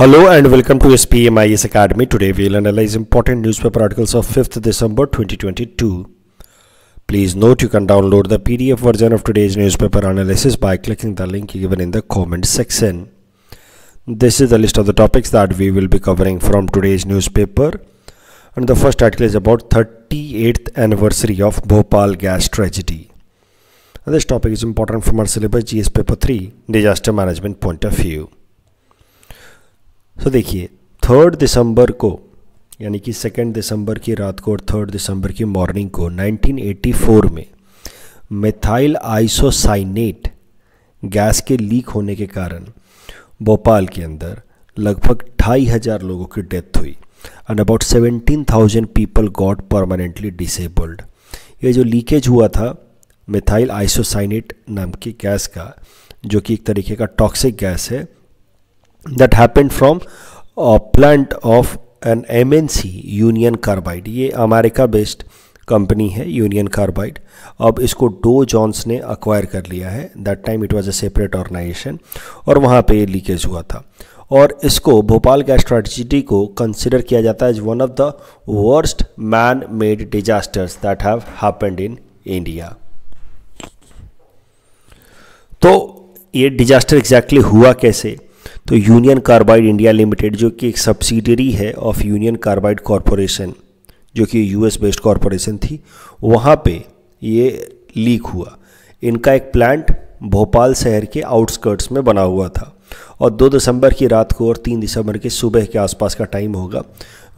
Hello and welcome to SPMIS Academy. Today we'll analyze important newspaper articles of 5th December 2022. Please note you can download the PDF version of today's newspaper analysis by clicking the link given in the comment section. This is the list of the topics that we will be covering from today's newspaper. And the first article is about 38th anniversary of Bhopal gas tragedy. And this topic is important from our syllabus GS paper 3 disaster management point of view. So so, देखिए third December को यानी कि second दिसंबर की रात को और third दिसंबर की morning को 1984 में मेथाइल आइसोसाइनेट गैस के लीक होने के कारण भोपाल के अंदर लगभग ढाई हज़ार लोगों की डेथ हुई and about seventeen thousand people got permanently disabled ये जो लीकेज हुआ था मिथाइल आइसोसाइनेट नाम की गैस का जो कि एक तरीके का टॉक्सिक गैस है that from plant of an M N C union carbide ये अमेरिका बेस्ड कंपनी है यूनियन कार्बाइड अब इसको डो जॉन्स ने अक्वायर कर लिया है that time it was a separate organisation और वहाँ पे ये लीकेज हुआ था और इसको भोपाल गैस ट्रेजिडी को कंसिडर किया जाता है as one of the worst man made disasters that have happened in India तो ये डिजास्टर एग्जैक्टली exactly हुआ कैसे तो यूनियन कार्बाइड इंडिया लिमिटेड जो कि एक सब्सिडरी है ऑफ यूनियन कार्बाइड कॉरपोरेशन जो कि यूएस बेस्ड कॉरपोरेशन थी वहाँ पे ये लीक हुआ इनका एक प्लांट भोपाल शहर के आउटस्कर्ट्स में बना हुआ था और 2 दिसंबर की रात को और 3 दिसंबर के सुबह के आसपास का टाइम होगा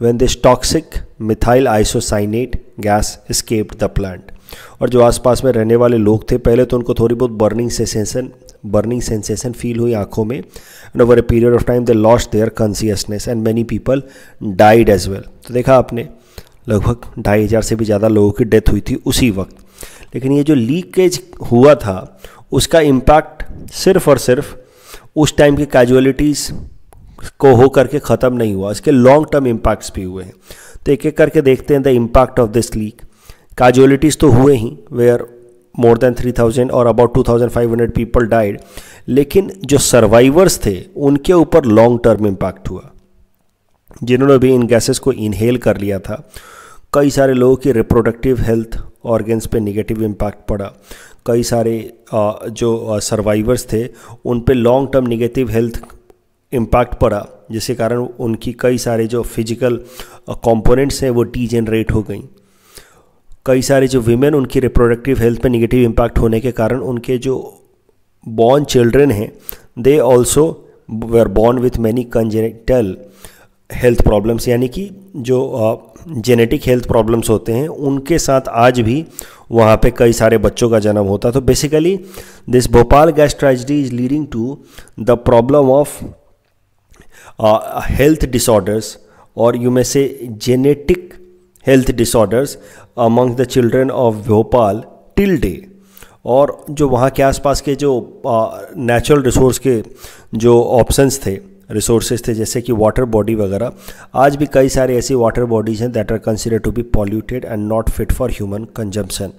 when this toxic methyl isocyanate gas escaped the plant और जो आसपास में रहने वाले लोग थे पहले तो उनको थोड़ी बहुत बर्निंग से सेंसेशन बर्निंग सेंसेशन फील हुई आंखों में and over a period of time they lost their consciousness and many people died as well तो देखा आपने लगभग ढाई हज़ार से भी ज़्यादा लोगों की डेथ हुई थी उसी वक्त लेकिन ये जो लीकेज हुआ था उसका इम्पैक्ट सिर्फ और सिर्फ उस टाइम की कैजुअलिटीज़ को हो करके ख़त्म नहीं हुआ इसके लॉन्ग टर्म इम्पैक्ट्स भी हुए हैं तो एक एक करके देखते हैं the impact of this leak casualties तो हुए ही वेयर मोर देन 3000 और अबाउट 2500 पीपल डाइड लेकिन जो सर्वाइवर्स थे उनके ऊपर लॉन्ग टर्म इम्पैक्ट हुआ जिन्होंने भी इन गैसेस को इनहेल कर लिया था कई सारे लोगों की रिप्रोडक्टिव हेल्थ ऑर्गेन्स पे निगेटिव इम्पैक्ट पड़ा कई सारे जो सर्वाइवर्स थे उन पे long term negative health impact पड़ा जिसके कारण उनकी कई सारे जो फिजिकल कंपोनेंट्स हैं वो डीजेनरेट हो गई कई सारे जो वीमेन उनकी रिप्रोडक्टिव हेल्थ पे निगेटिव इम्पैक्ट होने के कारण उनके जो बॉर्न चिल्ड्रन हैं they also are born with many congenital health problems यानी कि जो जेनेटिक हेल्थ प्रॉब्लम्स होते हैं उनके साथ आज भी वहाँ पे कई सारे बच्चों का जन्म होता है तो basically this Bhopal gas tragedy is leading to the problem of health disorders और यू में से genetic health disorders among the children of Bhopal till day और जो वहाँ के आसपास के जो नेचुरल रिसोर्स के जो ऑप्शंस थे रिसोर्सेज थे जैसे कि वाटर बॉडी वगैरह आज भी कई सारे ऐसी वाटर बॉडीज हैं that are consider to be polluted and not fit for human consumption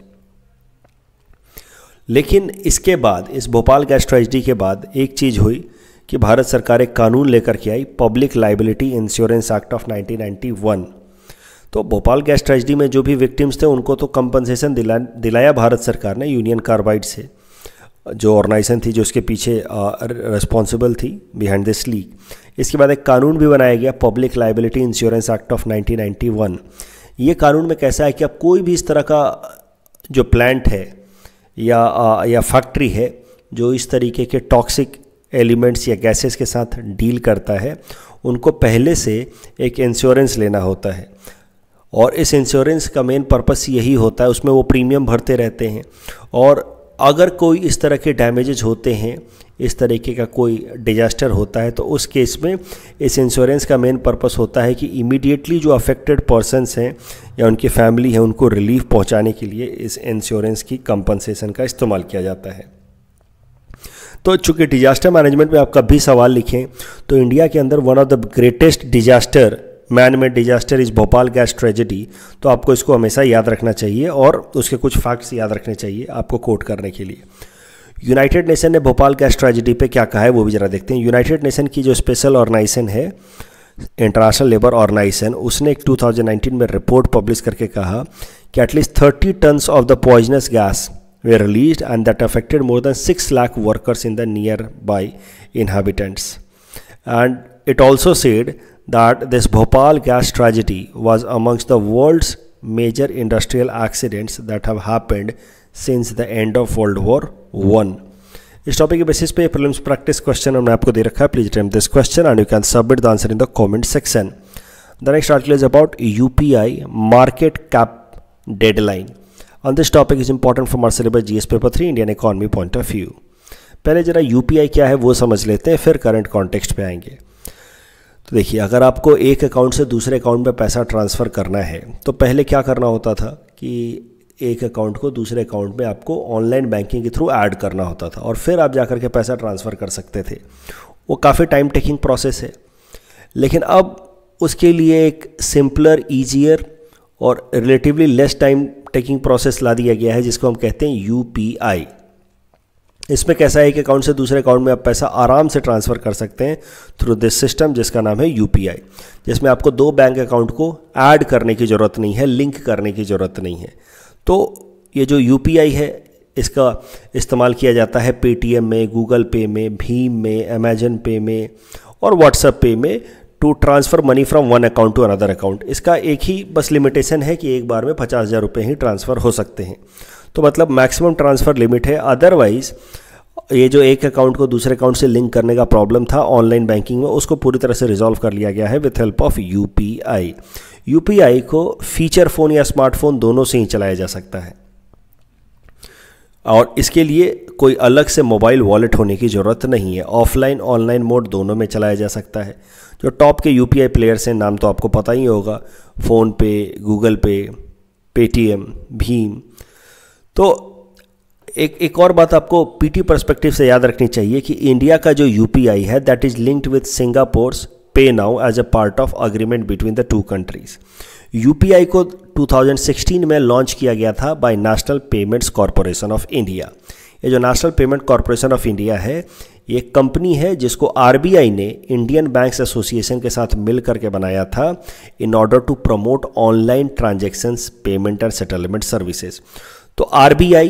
लेकिन इसके बाद इस भोपाल गैस ट्रेजिडी के बाद एक चीज़ हुई कि भारत सरकार एक कानून लेकर के आई public liability insurance act of 1991 तो भोपाल गैस ट्रेजडी में जो भी विक्टिम्स थे उनको तो कंपनसेशन दिला दिलाया भारत सरकार ने यूनियन कार्बाइड से जो ऑर्गेनाइजेशन थी जो उसके पीछे रिस्पॉन्सिबल थी बिहाइंड दिस लीग इसके बाद एक कानून भी बनाया गया public liability insurance act of 1991 ये कानून में कैसा है कि अब कोई भी इस तरह का जो प्लांट है या आ, या फैक्ट्री है जो इस तरीके के टॉक्सिक एलिमेंट्स या गैसेस के साथ डील करता है उनको पहले से एक इंश्योरेंस लेना होता है और इस इंश्योरेंस का मेन पर्पस यही होता है उसमें वो प्रीमियम भरते रहते हैं और अगर कोई इस तरह के डैमेजेज होते हैं इस तरीके का कोई डिजास्टर होता है तो उस केस में इस इंश्योरेंस का मेन पर्पस होता है कि इमीडिएटली जो अफेक्टेड पर्सनस हैं या उनकी फैमिली है उनको रिलीफ पहुंचाने के लिए इस इंश्योरेंस की कंपनसेशन का इस्तेमाल किया जाता है तो चूँकि डिजास्टर मैनेजमेंट में आप कभी सवाल लिखें तो इंडिया के अंदर one of the greatest disaster man made disaster is Bhopal gas tragedy तो आपको इसको हमेशा याद रखना चाहिए और उसके कुछ फैक्ट्स याद रखने चाहिए आपको कोट करने के लिए यूनाइटेड नेशन ने भोपाल गैस ट्रेजेडी पे क्या कहा है वो भी ज़रा देखते हैं यूनाइटेड नेशन की जो स्पेशल ऑर्गेनाइजेशन है इंटरनेशनल लेबर ऑर्गेनाइजेशन उसने एक 2019 में रिपोर्ट पब्लिश करके कहा कि at least thirty tons of the poisonous gas were release and that affected more than six lakh workers in the nearby inhabitants and it also said that this Bhopal gas tragedy was amongst the world's major industrial accidents that have happened since the end of World War One. इस topic के basis पे problems practice question हमने आपको दे रखा है please attempt this question and you can submit the answer in the comment section the next article is about UPI market cap deadline on this topic is important for mains syllabus GS paper three Indian economy point of view पहले जरा UPI क्या है वो समझ लेते हैं फिर current context पे आएंगे तो देखिए अगर आपको एक अकाउंट से दूसरे अकाउंट में पैसा ट्रांसफ़र करना है तो पहले क्या करना होता था कि एक अकाउंट को दूसरे अकाउंट में आपको ऑनलाइन बैंकिंग के थ्रू ऐड करना होता था और फिर आप जा के पैसा ट्रांसफ़र कर सकते थे वो काफ़ी टाइम टेकिंग प्रोसेस है लेकिन अब उसके लिए एक सिंपलर ईजियर और relatively less time taking process ला दिया गया है जिसको हम कहते हैं यू इसमें कैसा है कि अकाउंट से दूसरे अकाउंट में आप पैसा आराम से ट्रांसफ़र कर सकते हैं थ्रू दिस सिस्टम जिसका नाम है यू जिसमें आपको दो बैंक अकाउंट को ऐड करने की ज़रूरत नहीं है लिंक करने की ज़रूरत नहीं है तो ये जो यू है इसका इस्तेमाल किया जाता है पेटीएम में गूगल पे में भीम में अमेजन पे में और व्हाट्सएप पे में to transfer money from one account to another account इसका एक ही बस लिमिटेशन है कि एक बार में पचास हज़ार रुपये ही ट्रांसफ़र हो सकते हैं तो मतलब मैक्सिमम ट्रांसफ़र लिमिट है अदरवाइज़ ये जो एक अकाउंट को दूसरे अकाउंट से लिंक करने का प्रॉब्लम था ऑनलाइन बैंकिंग में उसको पूरी तरह से रिजॉल्व कर लिया गया है with help of U UPI को फीचर फ़ोन या स्मार्टफोन दोनों से ही चलाया जा सकता है और इसके लिए कोई अलग से मोबाइल वॉलेट होने की ज़रूरत नहीं है ऑफलाइन ऑनलाइन मोड दोनों में चलाया जा सकता है जो टॉप के यू प्लेयर्स हैं नाम तो आपको पता ही होगा फ़ोन पे गूगल पे पेटीएम भीम तो एक एक और बात आपको पीटी पर्सपेक्टिव से याद रखनी चाहिए कि इंडिया का जो यूपीआई है that is linked with Singapore's PayNow as a part of agreement between the two countries UPI को 2016 में लॉन्च किया गया था by national payments corporation of India ये जो national payment corporation of India है ये कंपनी है जिसको आरबीआई ने इंडियन बैंक्स एसोसिएशन के साथ मिल करके बनाया था in order to promote online transactions payment and settlement services तो आरबीआई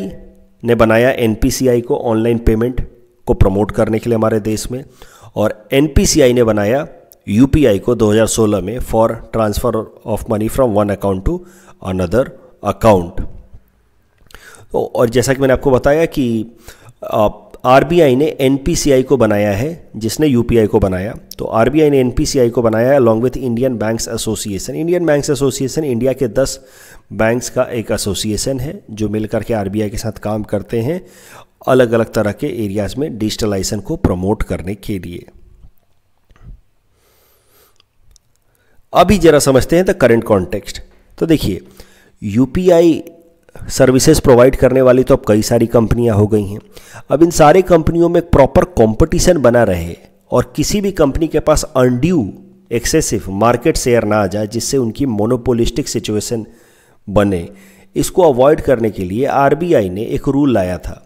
ने बनाया एनपीसीआई को ऑनलाइन पेमेंट को प्रमोट करने के लिए हमारे देश में और एनपीसीआई ने बनाया यूपीआई को 2016 में for transfer of money from one account to another account तो और जैसा कि मैंने आपको बताया कि आरबीआई ने एनपीसीआई को बनाया है जिसने यूपीआई को बनाया तो आरबीआई ने आई को बनाया along with Indian banks association Indian banks association India के 10 बैंक्स का एक एसोसिएशन है जो मिलकर के आरबीआई के साथ काम करते हैं अलग अलग तरह के एरियाज़ में डिजिटलाइजेशन को प्रमोट करने के लिए अभी जरा समझते हैं द करेंट कॉन्टेक्स्ट तो देखिए यूपीआई सर्विसेज प्रोवाइड करने वाली तो अब कई सारी कंपनियां हो गई हैं अब इन सारी कंपनियों में प्रॉपर कंपटीशन बना रहे और किसी भी कंपनी के पास अनड्यू एक्सेसिव मार्केट शेयर ना आ जाए जिससे उनकी मोनोपोलिस्टिक सिचुएशन बने इसको अवॉइड करने के लिए आर ने एक रूल लाया था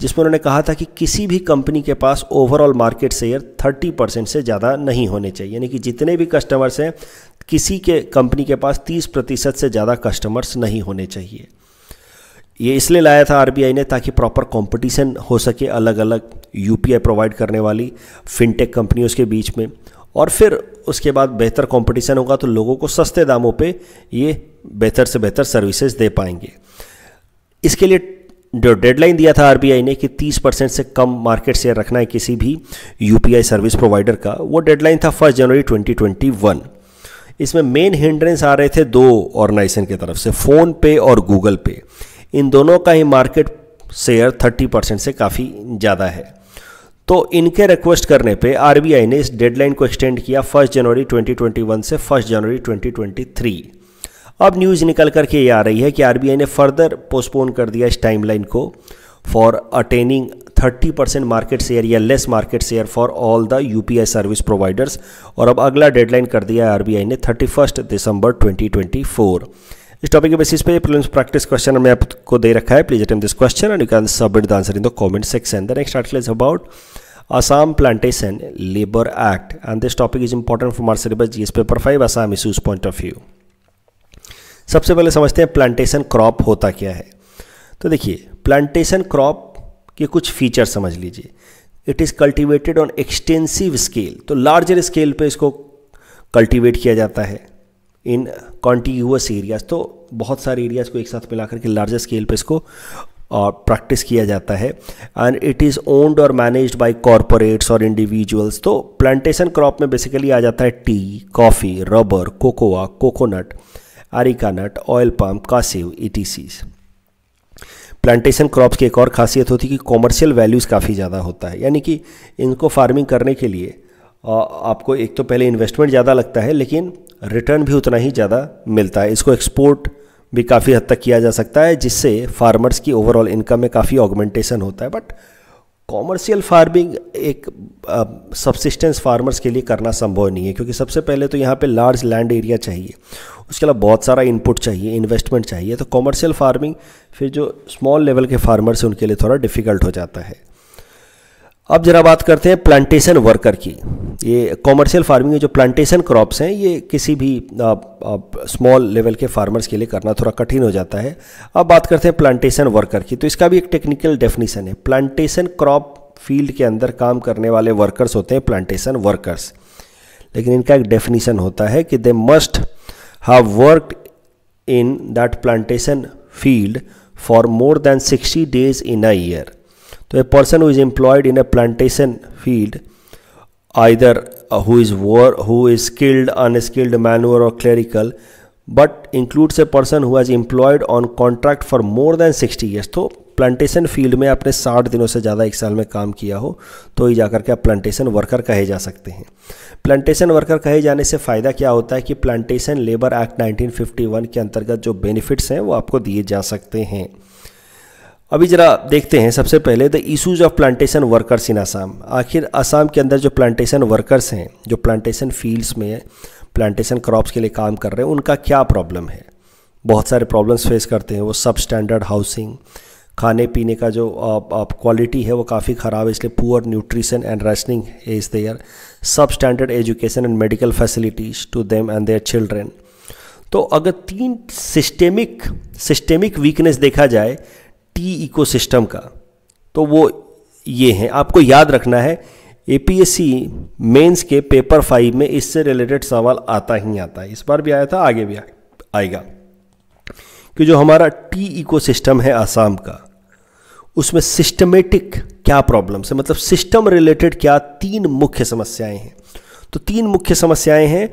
जिसमें उन्होंने कहा था कि किसी भी कंपनी के पास ओवरऑल मार्केट शेयर 30 परसेंट से ज़्यादा नहीं होने चाहिए यानी कि जितने भी कस्टमर्स हैं किसी के कंपनी के पास 30 प्रतिशत से ज़्यादा कस्टमर्स नहीं होने चाहिए ये इसलिए लाया था आरबीआई ने ताकि प्रॉपर कंपटीशन हो सके अलग अलग यूपीआई प्रोवाइड करने वाली फिनटेक कंपनियों के बीच में और फिर उसके बाद बेहतर कंपटीशन होगा तो लोगों को सस्ते दामों पे ये बेहतर से बेहतर सर्विसेज दे पाएंगे इसके लिए जो डेडलाइन दिया था आरबीआई ने कि 30 परसेंट से कम मार्केट शेयर रखना है किसी भी यूपीआई सर्विस प्रोवाइडर का वो डेडलाइन था फर्स्ट जनवरी 2021 इसमें मेन हिंड्रेंस आ रहे थे दो ऑर्गेनाइजेशन की तरफ से फ़ोन पे और गूगल पे इन दोनों का ही मार्केट शेयर 30 परसेंट से काफ़ी ज़्यादा है तो इनके रिक्वेस्ट करने पे आरबीआई ने इस डेडलाइन को एक्सटेंड किया फर्स्ट जनवरी 2021 से फर्स्ट जनवरी 2023 अब न्यूज़ निकल कर के ये आ रही है कि आरबीआई ने फर्दर पोस्टपोन कर दिया इस टाइमलाइन को for attaining 30 percent market share या less market share for all the U service providers और अब अगला डेडलाइन कर दिया आरबीआई ने थर्टी दिसंबर ट्वेंटी इस टॉपिक के बेसिस पे प्रीलिम्स प्रैक्टिस क्वेश्चन मैं आपको दे रखा है please attempt this question and you can submit the answer in the comment section the next article is about Assam plantation labour act and this topic is important for our syllabus GS paper 5 Assam issues point of सबसे पहले समझते हैं plantation crop होता क्या है तो देखिए plantation crop के कुछ फीचर समझ लीजिए it is cultivated on extensive scale तो लार्जर स्केल पे इसको कल्टिवेट किया जाता है इन कॉन्टीगस एरियाज़ तो बहुत सारे एरियाज़ को एक साथ मिला करके लार्जर स्केल पर इसको और प्रैक्टिस किया जाता है एंड इट इज़ ओन्ड और मैनेज्ड बाय कॉरपोरेट्स और इंडिविजुअल्स तो प्लांटेशन क्रॉप में बेसिकली आ जाता है tea coffee rubber cocoa coconut areca nut oil palm cassava etc plantation crops की एक और खासियत होती है कि कॉमर्शियल वैल्यूज़ काफ़ी ज़्यादा होता है यानी कि इनको फार्मिंग करने के लिए आपको एक तो पहले इन्वेस्टमेंट ज़्यादा लगता है लेकिन रिटर्न भी उतना ही ज़्यादा मिलता है इसको एक्सपोर्ट भी काफ़ी हद तक किया जा सकता है जिससे फार्मर्स की ओवरऑल इनकम में काफ़ी ऑगमेंटेशन होता है बट कॉमर्शियल फार्मिंग एक सबसिस्टेंस फार्मर्स के लिए करना संभव नहीं है क्योंकि सबसे पहले तो यहाँ पे लार्ज लैंड एरिया चाहिए उसके अलावा बहुत सारा इनपुट चाहिए इन्वेस्टमेंट चाहिए तो कॉमर्शियल फार्मिंग फिर जो स्मॉल लेवल के फार्मर्स हैं उनके लिए थोड़ा डिफिकल्ट हो जाता है अब जरा बात करते हैं प्लांटेशन वर्कर की ये कॉमर्शियल फार्मिंग जो प्लांटेशन क्रॉप्स हैं ये किसी भी स्मॉल लेवल के फार्मर्स के लिए करना थोड़ा कठिन हो जाता है अब बात करते हैं प्लांटेशन वर्कर की तो इसका भी एक टेक्निकल डेफिनेशन है प्लांटेशन क्रॉप फील्ड के अंदर काम करने वाले वर्कर्स होते हैं प्लांटेशन वर्कर्स लेकिन इनका एक डेफिनेशन होता है कि they must have work in that plantation field for more than sixty days in a year तो a person who is employed in a plantation field either who is were who is skilled unskilled manual और clerical but includes a person who has employed on contract for more than sixty years तो plantation field में आपने साठ दिनों से ज़्यादा एक साल में काम किया हो तो ही जाकर के आप प्लांटेशन वर्कर कहे जा सकते हैं प्लांटेशन वर्कर कहे जाने से फ़ायदा क्या होता है कि प्लांटेशन लेबर एक्ट 1951 के अंतर्गत जो बेनिफिट्स हैं वो आपको दिए जा सकते हैं अभी जरा देखते हैं सबसे पहले the issues of plantation workers in Assam आखिर आसाम के अंदर जो प्लांटेशन वर्कर्स हैं जो प्लांटेशन फील्ड्स में प्लांटेशन क्रॉप्स के लिए काम कर रहे हैं उनका क्या प्रॉब्लम है बहुत सारे प्रॉब्लम्स फेस करते हैं वो सब स्टैंडर्ड हाउसिंग खाने पीने का जो क्वालिटी है वो काफ़ी ख़राब है इसलिए poor nutrition and rationing is there sub standard education and medical facilities to them and their children तो अगर तीन सिस्टेमिक सिस्टेमिक वीकनेस देखा जाए टी इकोसिस्टम का तो वो ये हैं आपको याद रखना है एपीएससी मेंस के पेपर फाइव में इससे रिलेटेड सवाल आता ही आता है इस बार भी आया था आगे भी आएगा कि जो हमारा टी इकोसिस्टम है आसाम का उसमें सिस्टमेटिक क्या प्रॉब्लम्स है मतलब सिस्टम रिलेटेड क्या तीन मुख्य समस्याएं हैं तो तीन मुख्य समस्याएं हैं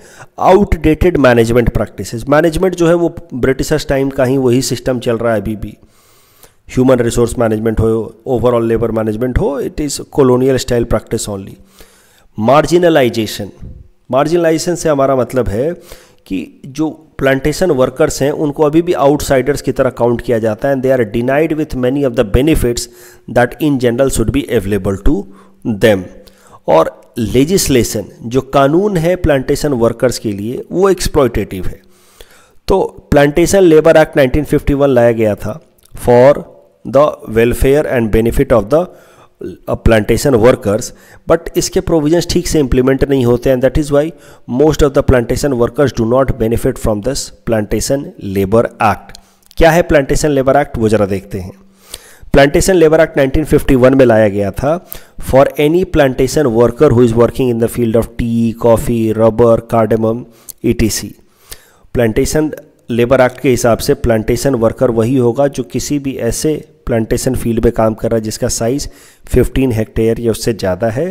आउटडेटेड मैनेजमेंट प्रैक्टिसेस मैनेजमेंट जो है वो ब्रिटिशर्स टाइम का ही वही सिस्टम चल रहा है अभी भी ह्यूमन रिसोर्स मैनेजमेंट हो ओवरऑल लेबर मैनेजमेंट हो it is colonial style practice only marginalisation marginalisation से हमारा मतलब है कि जो प्लांटेशन वर्कर्स हैं उनको अभी भी आउटसाइडर्स की तरह काउंट किया जाता है and they are denied with many of the benefits that in general should be available to them और लेजिस्लेशन जो कानून है प्लांटेशन वर्कर्स के लिए वो एक्सप्लॉयटेटिव है तो प्लांटेशन लेबर एक्ट 1951 लाया गया था for the welfare and benefit of the plantation workers but इसके प्रोविजन ठीक से इंप्लीमेंट नहीं होते and that is why most of the plantation workers do not benefit from this plantation labour act क्या है प्लांटेशन लेबर एक्ट वो ज़रा देखते हैं प्लांटेशन लेबर एक्ट 1951 में लाया गया था for any plantation worker who is working in the field of tea coffee rubber cardamom E T C plantation labour act के हिसाब से प्लांटेशन वर्कर वही होगा जो किसी भी ऐसे प्लांटेशन फील्ड में काम कर रहा है जिसका साइज़ 15 हेक्टेयर या उससे ज़्यादा है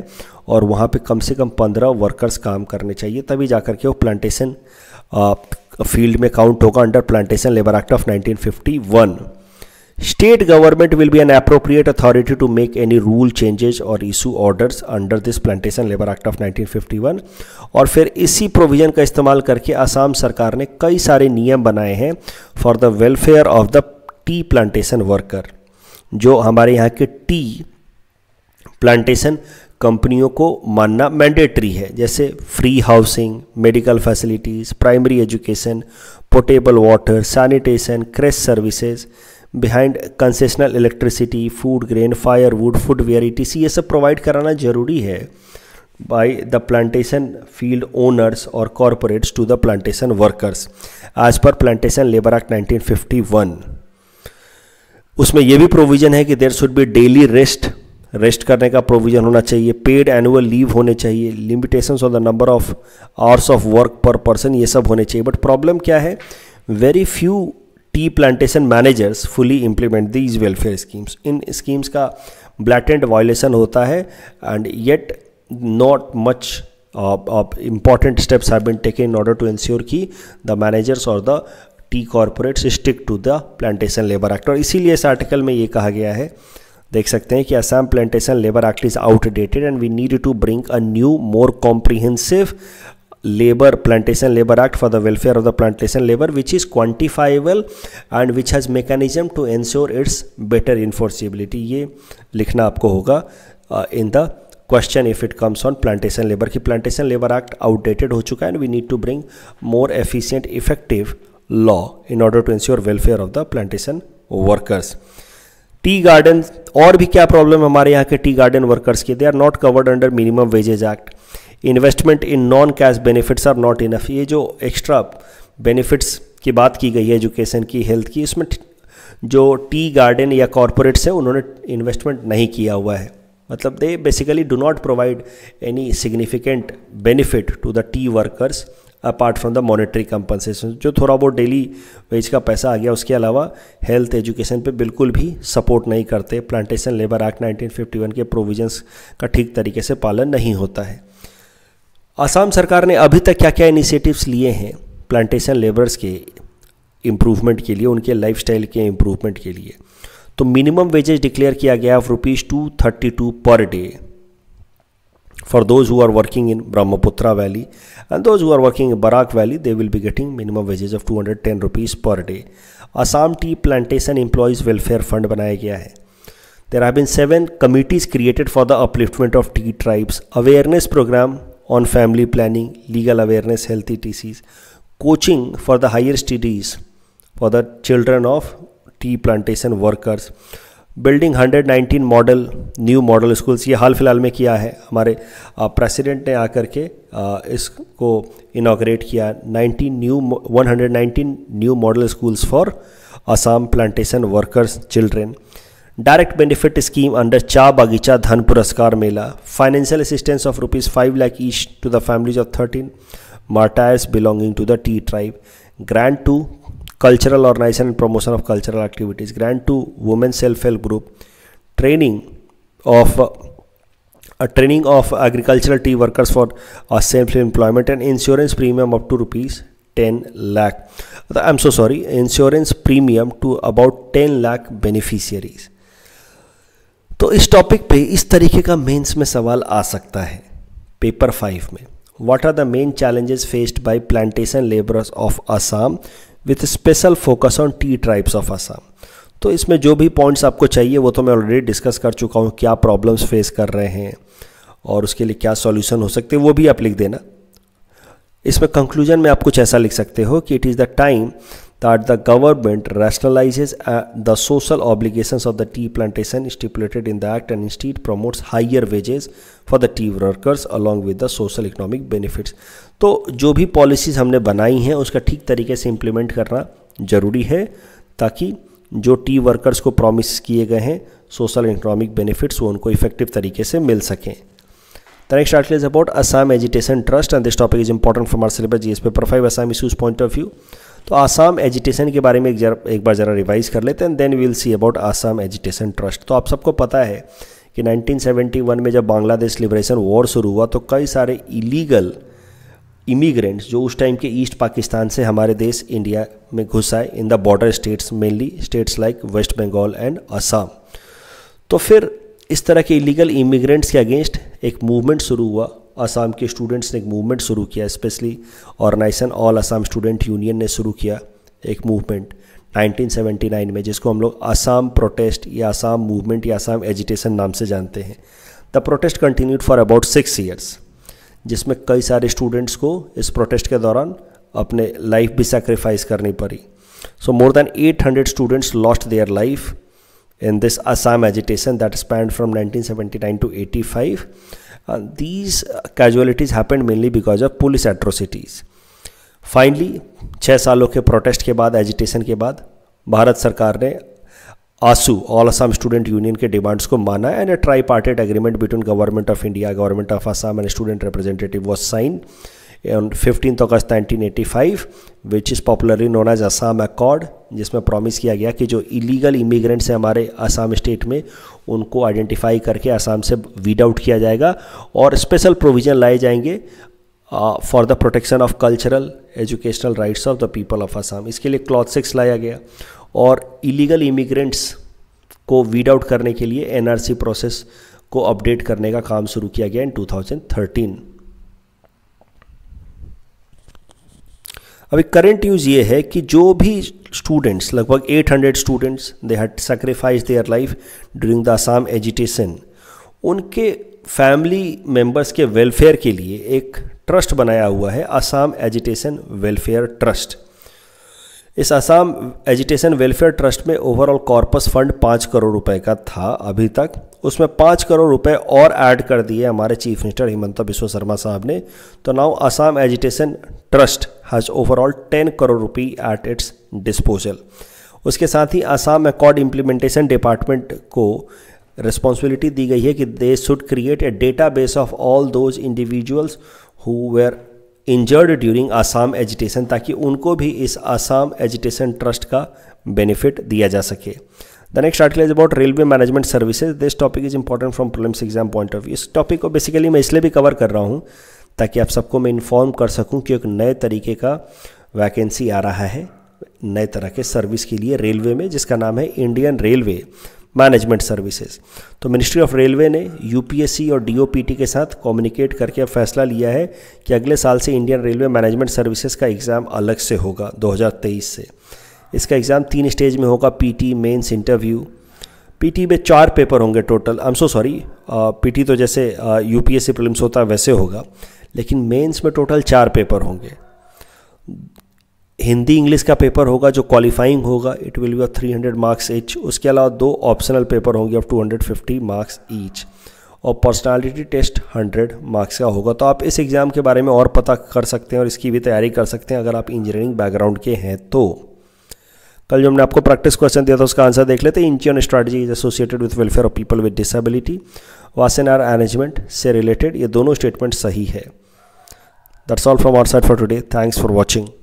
और वहाँ पे कम से कम 15 वर्कर्स काम करने चाहिए तभी जा कर के वो प्लांटेशन फील्ड में काउंट होगा under plantation labour act of 1951 will government an appropriate authority to make any rule changes और issue order under this under labour act of nineteen fifty 1951 और फिर इसी प्रोविज़न का इस्तेमाल करके असम सरकार ने कई सारे नियम बनाए हैं for the welfare of the tea plantation worker जो हमारे यहाँ के टी प्लांटेशन कंपनियों को मानना मैंडेटरी है जैसे free housing medical facilities primary education potable water sanitation creche services behind concessional electricity food grain fire food footwear ई ये सब प्रोवाइड कराना ज़रूरी है by the plantation field owners और corporates to the plantation workers as per plantation labour act 1951 उसमें यह भी प्रोविजन है कि there should be daily rest rest करने का प्रोविजन होना चाहिए पेड एनुअल लीव होने चाहिए limitation on the number of hours of work per person ये सब होने चाहिए बट प्रॉब्लम क्या है very few tea plantation managers fully implement these welfare schemes इन स्कीम्स का ब्लैटेंट वायोलेशन होता है and yet not much important steps have been taken in order to ensure की द मैनेजर्स और the tea corporates stick to the plantation labour act और इसीलिए इस article में ये कहा गया है देख सकते हैं कि Assam plantation labour act is outdated and we need to brink a new more comprehensive labour plantation labour act for the welfare of the plantation labour which is quantifiable and which has mechanism to ensure its better enforceability ये लिखना आपको होगा in the question if it comes on plantation labour कि plantation labour act outdated हो चुका है and we need to bring more efficient effective law in order to ensure welfare of the plantation workers tea garden और भी क्या problem हमारे यहाँ के टी गार्डन वर्कर्स के they are not covered under minimum wages act investment in non cash benefits are not enough ये जो extra benefits की बात की गई है एजुकेशन की हेल्थ की इसमें जो टी गार्डन या कॉरपोरेट्स है उन्होंने इन्वेस्टमेंट नहीं किया हुआ है मतलब they basically do not provide any significant benefit to the tea workers apart from the monetary compensation जो थोड़ा बहुत डेली वेज का पैसा आ गया उसके अलावा हेल्थ एजुकेशन पे बिल्कुल भी सपोर्ट नहीं करते प्लांटेशन लेबर एक्ट 1951 के प्रोविजंस का ठीक तरीके से पालन नहीं होता है असम सरकार ने अभी तक क्या क्या इनिशिएटिव्स लिए हैं प्लांटेशन लेबर्स के इम्प्रूवमेंट के लिए उनके लाइफस्टाइल के इम्प्रूवमेंट के लिए तो मिनिमम वेजेस डिक्लेयर किया गया of rupees two thirty two per day for those who are working in Brahmaputra Valley and those who are working in Barak Valley, they will be getting minimum wages of 210 rupees per day. Assam Tea Plantation Employees Welfare Fund बनाया गया है There have been seven committees created for the upliftment of tea tribes. Awareness program on family planning legal awareness healthy TCs, coaching for the higher studies for the children of tea plantation workers building 119 model new model schools ये हाल फिलहाल में किया है हमारे president ने आकर के इसको इनाग्रेट किया 19 new 119 new model schools for Assam plantation workers children Direct benefit scheme under Cha Bagicha Dhan Puraskar Mela financial assistance of rupees five lakh each to the families of thirteen martyrs belonging to the T tribe. Grant to cultural organization and promotion of cultural activities. Grant to women self-help group. Training of uh, a training of agricultural tea workers for uh, self-employment and insurance premium of two rupees 10 lakh. I'm so sorry. Insurance premium to about 10 lakh beneficiaries. तो इस topic पे इस तरीके का mains में सवाल आ सकता है पेपर फाइव में what are the main challenges faced by plantation labourers of Assam with special focus on tea tribes of Assam तो इसमें जो भी पॉइंट्स आपको चाहिए वो तो मैं ऑलरेडी डिस्कस कर चुका हूँ क्या प्रॉब्लम्स फेस कर रहे हैं और उसके लिए क्या सॉल्यूशन हो सकते हैं वो भी आप लिख देना इसमें कंक्लूजन में आप कुछ ऐसा लिख सकते हो कि it is the time that the government rationalizes uh, the social obligations of the tea plantation stipulated in the act and instead promotes higher wages for the tea workers along with the social economic benefits तो जो भी policies हमने बनाई हैं उसका ठीक तरीके से इम्प्लीमेंट करना ज़रूरी है ताकि जो टी वर्कर्स को प्रॉमिस किए गए हैं सोशल इकोनॉमिक बेनिफिट्स वो उनको इफेक्टिव तरीके से मिल सकें The next article is about Assam Agitation Trust and this topic is important from our syllabus GS paper 5 Assam issues point of view. तो आसाम एजुटेशन के बारे में एक, जर, एक बार ज़रा रिवाइज कर लेते हैं then will see about Assam agitation trust तो आप सबको पता है कि 1971 में जब बांग्लादेश लिबरेशन वॉर शुरू हुआ तो कई सारे इलीगल इमिग्रेंट्स जो उस टाइम के ईस्ट पाकिस्तान से हमारे देश इंडिया में घुस आए in the border states mainly states like West Bengal and Assam तो फिर इस तरह के इलीगल इमिग्रेंट्स के अगेंस्ट एक मूवमेंट शुरू हुआ असम के स्टूडेंट्स ने एक मूवमेंट शुरू किया specially organisation all Assam student union ने शुरू किया एक मूवमेंट 1979 में जिसको हम लोग असम प्रोटेस्ट या असम मूवमेंट या असम एजुटेशन नाम से जानते हैं the protest continued for about six years जिसमें कई सारे स्टूडेंट्स को इस प्रोटेस्ट के दौरान अपने लाइफ भी सेक्रीफाइस करनी पड़ी so more than 800 students lost their life in this Assam agitation that spanned from 1979 to eighty these uh, these casualties happened mainly because of police atrocities. Finally छः सालों के प्रोटेस्ट के बाद एजिटेशन के बाद भारत सरकार ने AASU all Assam student union के डिमांड्स को माना and a tripartite agreement between government of India government of Assam and student representative was sign on 15th अगस्त 1985 which is popularly known as Assam accord जिसमें प्रॉमिस किया गया कि जो इलीगल इमिग्रेंट्स हैं हमारे असम स्टेट में उनको आइडेंटिफाई करके असम से वीड आउट किया जाएगा और स्पेशल प्रोविज़न लाए जाएंगे for the protection of cultural educational rights of the people of Assam इसके लिए क्लॉथ सिक्स लाया गया और इलीगल इमिग्रेंट्स को वीड आउट करने के लिए एनआरसी प्रोसेस को अपडेट करने का काम शुरू किया गया इन 2013 अभी करेंट यूज़ ये है कि जो भी स्टूडेंट्स लगभग 800 students they had sacrifice their life during the Assam agitation उनके फैमिली मेंबर्स के वेलफेयर के लिए एक ट्रस्ट बनाया हुआ है आसाम एजुटेशन वेलफेयर ट्रस्ट इस आसाम एजुटेशन वेलफेयर ट्रस्ट में ओवरऑल कॉर्पस फंड पाँच करोड़ रुपए का था अभी तक उसमें पाँच करोड़ रुपए और ऐड कर दिए हमारे चीफ मिनिस्टर हिमंत बिश्व शर्मा साहब ने तो now Assam agitation trust has overall ten crore rupee at its disposal उसके साथ ही आसाम अकॉर्ड इम्प्लीमेंटेशन डिपार्टमेंट को रिस्पॉन्सिबिलिटी दी गई है कि they should create a database of all those individuals who were injured during Assam agitation ताकि उनको भी इस आसाम एजुटेशन ट्रस्ट का बेनिफिट दिया जा सके the next article is about railway management services this topic is important from problems exam point of view इस topic को बेसिकली मैं इसलिए भी कवर कर रहा हूँ ताकि आप सबको मैं इन्फॉर्म कर सकूँ कि एक नए तरीके का वैकेंसी आ रहा है नए तरह के सर्विस के लिए रेलवे में जिसका नाम है इंडियन रेलवे मैनेजमेंट सर्विसेज तो मिनिस्ट्री ऑफ रेलवे ने यूपीएससी और डीओपीटी के साथ कम्युनिकेट करके फैसला लिया है कि अगले साल से इंडियन रेलवे मैनेजमेंट सर्विसेज का एग्ज़ाम अलग से होगा 2023 से इसका एग्ज़ाम तीन स्टेज में होगा पीटी मेंस इंटरव्यू पीटी में चार पेपर होंगे total I am so sorry PT तो जैसे यूपीएससी पी होता है वैसे होगा लेकिन मेंस में टोटल चार पेपर होंगे हिंदी इंग्लिश का पेपर होगा जो क्वालिफाइंग होगा it will be of 300 marks each उसके अलावा दो ऑप्शनल पेपर होंगे ऑफ 250 मार्क्स ईच और पर्सनालिटी टेस्ट 100 मार्क्स का होगा तो आप इस एग्ज़ाम के बारे में और पता कर सकते हैं और इसकी भी तैयारी कर सकते हैं अगर आप इंजीनियरिंग बैकग्राउंड के हैं तो कल जो हमने आपको प्रैक्टिस क्वेश्चन दिया था उसका आंसर देख लेते हैं Incheon strategy is associated with welfare of people with disability Wassenaar arrangement से रिलेटेड ये दोनों स्टेटमेंट सही है that's all from our side for today thanks for watching